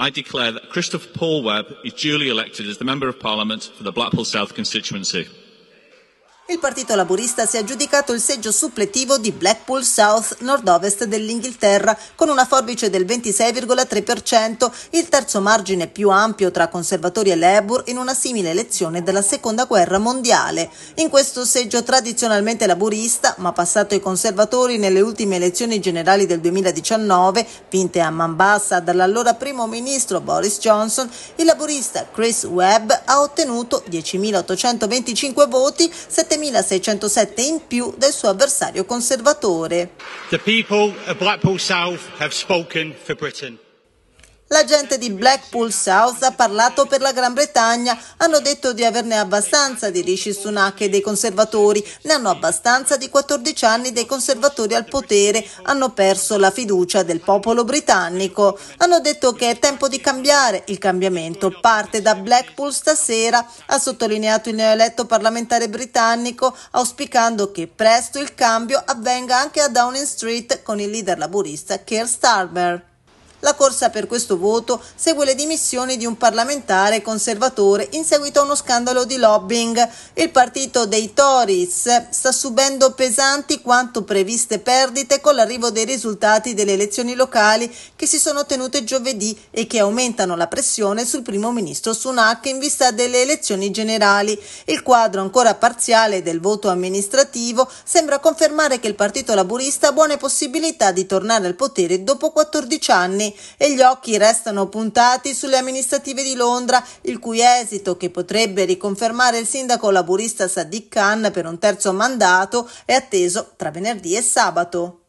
I declare that Christopher Paul Webb is duly elected as the Member of Parliament for the Blackpool South constituency. il Partito Laburista si è aggiudicato il seggio suppletivo di Blackpool South, nord-ovest dell'Inghilterra, con una forbice del 26,3%, il terzo margine più ampio tra conservatori e Labour in una simile elezione della Seconda Guerra Mondiale. In questo seggio tradizionalmente laburista, ma passato ai conservatori nelle ultime elezioni generali del 2019, vinte a man bassa dall'allora primo ministro Boris Johnson, il laburista Chris Webb ha ottenuto 10.825 voti, 7.000 3.607 in più del suo avversario conservatore. The people of Blackpool South have spoken for Britain. La gente di Blackpool South ha parlato per la Gran Bretagna, hanno detto di averne abbastanza di Rishi Sunak e dei conservatori, ne hanno abbastanza di 14 anni dei conservatori al potere, hanno perso la fiducia del popolo britannico. Hanno detto che è tempo di cambiare, il cambiamento parte da Blackpool stasera, ha sottolineato il neoeletto parlamentare britannico, auspicando che presto il cambio avvenga anche a Downing Street con il leader laburista Keir Starmer. La corsa per questo voto segue le dimissioni di un parlamentare conservatore in seguito a uno scandalo di lobbying. Il partito dei Tories sta subendo pesanti quanto previste perdite con l'arrivo dei risultati delle elezioni locali che si sono tenute giovedì e che aumentano la pressione sul primo ministro Sunak in vista delle elezioni generali. Il quadro ancora parziale del voto amministrativo sembra confermare che il partito laburista ha buone possibilità di tornare al potere dopo 14 anni e gli occhi restano puntati sulle amministrative di Londra, il cui esito, che potrebbe riconfermare il sindaco laburista Sadiq Khan per un terzo mandato, è atteso tra venerdì e sabato.